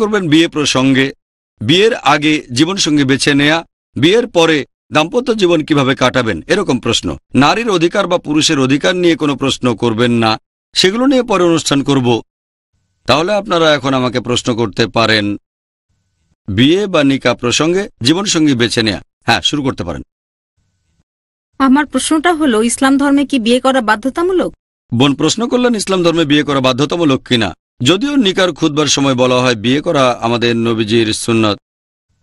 করবেন বিয়ে প্রসঙ্গে বিয়ের আগে জীবনসঙ্গী বেছে নেয়া বিয়ের পরে দাম্পত্য জীবন কিভাবে কাটাবেন এরকম প্রশ্ন নারীর অধিকার বা পুরুষের অধিকার নিয়ে কোনো প্রশ্ন করবেন না সেগুলো নিয়ে পরে অনুষ্ঠান করব তাহলে আপনারা এখন আমাকে প্রশ্ন করতে পারেন বিয়ে বা নিকা প্রসঙ্গে জীবনসঙ্গী বেছে নেয়া হ্যাঁ শুরু করতে পারেন আমার প্রশ্নটা হলো ইসলাম ধর্মে কি বিয়ে করা বাধ্যতামূলক বোন প্রশ্ন করলেন ইসলাম ধর্মে বিয়ে করা বাধ্যতামূলক কিনা যদিও নিকার খুদবার সময় বলা হয় বিয়ে করা আমাদের নবীজির সুন্নত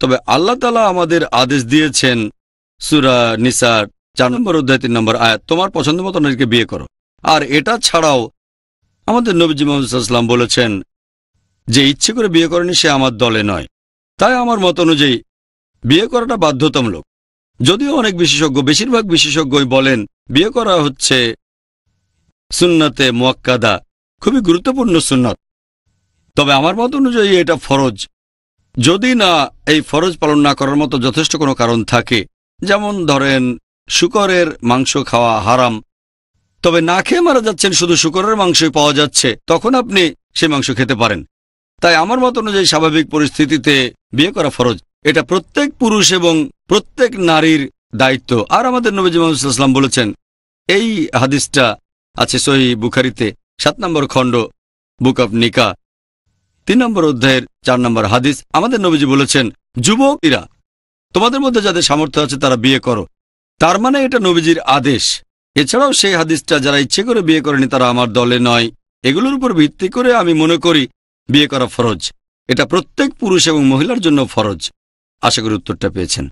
তবে আল্লাহ তালা আমাদের আদেশ দিয়েছেন সুরা নিসার চার নম্বর অধ্যায় তিন নম্বর আয়াত তোমার পছন্দ মতো নারীকে বিয়ে করো আর এটা ছাড়াও আমাদের নবীজি মোহাম্মদাম বলেছেন যে ইচ্ছে করে বিয়ে করেনি সে আমার দলে নয় তাই আমার মত অনুযায়ী বিয়ে করাটা বাধ্যতামূলক যদিও অনেক বিশেষজ্ঞ বেশিরভাগ বিশেষজ্ঞই বলেন বিয়ে করা হচ্ছে সুন্নাতে মোয়াক্কাদা খুবই গুরুত্বপূর্ণ সুন্নত তবে আমার মত অনুযায়ী এটা ফরজ যদি না এই ফরজ পালন না করার মতো যথেষ্ট কোনো কারণ থাকে যেমন ধরেন শুকরের মাংস খাওয়া হারাম তবে না খেয়ে মারা যাচ্ছেন শুধু শুকরের মাংসই পাওয়া যাচ্ছে তখন আপনি সে মাংস খেতে পারেন তাই আমার মত অনুযায়ী স্বাভাবিক পরিস্থিতিতে বিয়ে করা ফরজ এটা প্রত্যেক পুরুষ এবং প্রত্যেক নারীর দায়িত্ব আর আমাদের নবীজি মাহমুদাম বলেছেন এই হাদিসটা আছে সহি বুখারিতে সাত নম্বর খণ্ড বুক অব নিকা তিন নম্বর অধ্যায়ের চার নম্বর হাদিস আমাদের নবীজি বলেছেন যুবকীরা তোমাদের মধ্যে যাদের সামর্থ্য আছে তারা বিয়ে করো তার মানে এটা নবীজির আদেশ এছাড়াও সেই হাদিসটা যারা ইচ্ছে করে বিয়ে করেনি তারা আমার দলে নয় এগুলোর উপর ভিত্তি করে আমি মনে করি বিয়ে করা ফরজ এটা প্রত্যেক পুরুষ এবং মহিলার জন্য ফরজ আশা করি উত্তরটা পেয়েছেন